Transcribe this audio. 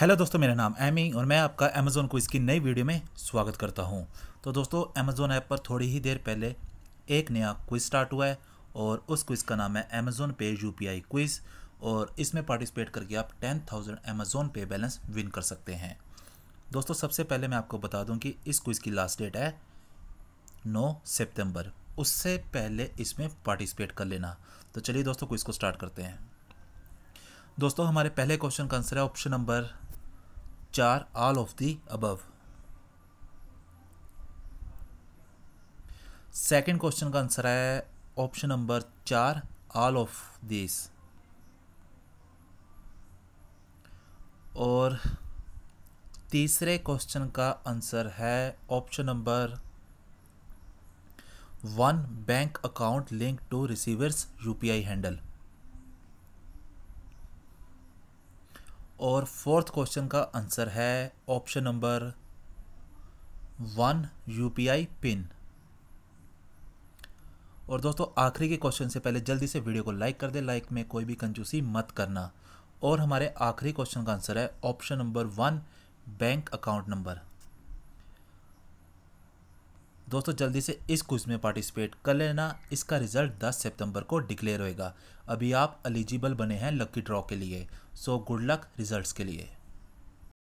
hello दोस्तों मेरा नाम एमी और मैं आपका अमेज़ोन को इसकी नई वीडियो में स्वागत करता हूं तो दोस्तों अमेज़ोन ऐप पर थोड़ी ही देर पहले एक नया क्विज स्टार्ट हुआ है और उस क्विज़ का नाम है अमेज़ोन पे यू पी आई क्विज़ और इसमें पार्टिसिपेट करके आप ten thousand Amazon Pay balance win कर सकते हैं दोस्तों सबसे पहले मैं आपको बता दूँ कि इस क्विज़ की लास्ट डेट है नौ सेप्टेम्बर उससे पहले इसमें पार्टिसिपेट कर लेना तो चलिए दोस्तों क्विज़ को स्टार्ट करते हैं दोस्तों हमारे पहले क्वेश्चन का आंसर है ऑप्शन नंबर चार all of the above second question का आंसर है ऑप्शन नंबर चार ऑल ऑफ दिस और तीसरे क्वेश्चन का आंसर है option number one bank account link to receivers UPI handle और फोर्थ क्वेश्चन का आंसर है option number one UPI pin और दोस्तों आखिरी के क्वेश्चन से पहले जल्दी से वीडियो को लाइक कर दे लाइक में कोई भी कंजूसी मत करना और हमारे आखिरी क्वेश्चन का आंसर है option number one bank account number दोस्तों जल्दी से इस क्विज में पार्टिसिपेट कर लेना इसका रिजल्ट 10 सितंबर को डिक्लेयर होएगा अभी आप एलिजिबल बने हैं लकी ड्रॉ के लिए सो गुड लक रिजल्ट्स के लिए